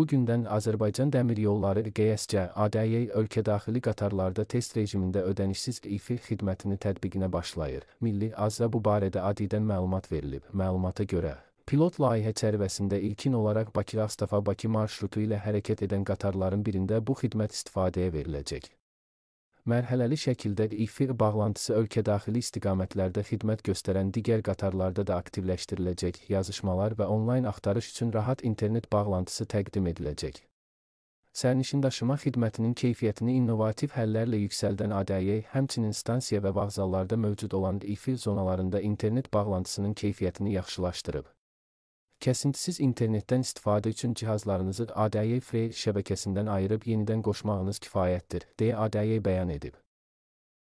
Bugündən Azərbaycan Dəmir Yolları QSC ADY ölkə daxili qatarlarda test rejimində ödənişsiz İFİ xidmətini tətbiqinə başlayır. Milli Azza bu barədə adidən məlumat verilib. Məlumata görə, pilot layihə çərvəsində ilkin olaraq Bakı-Astafa-Bakı marşrutu ilə hərəkət edən qatarların birində bu xidmət istifadəyə veriləcək mərhələli şəkildə İFİR bağlantısı ölkə daxili istiqamətlərdə xidmət göstərən digər qatarlarda da aktivləşdiriləcək, yazışmalar və onlayn axtarış üçün rahat internet bağlantısı təqdim ediləcək. Sərnişindaşıma xidmətinin keyfiyyətini innovativ həllərlə yüksəldən ADY, həmçinin stansiya və vağzallarda mövcud olan İFİR zonalarında internet bağlantısının keyfiyyətini yaxşılaşdırıb. Kəsintisiz internetdən istifadə üçün cihazlarınızı ADI Free şəbəkəsindən ayırıb yenidən qoşmağınız kifayətdir, deyə ADI bəyan edib.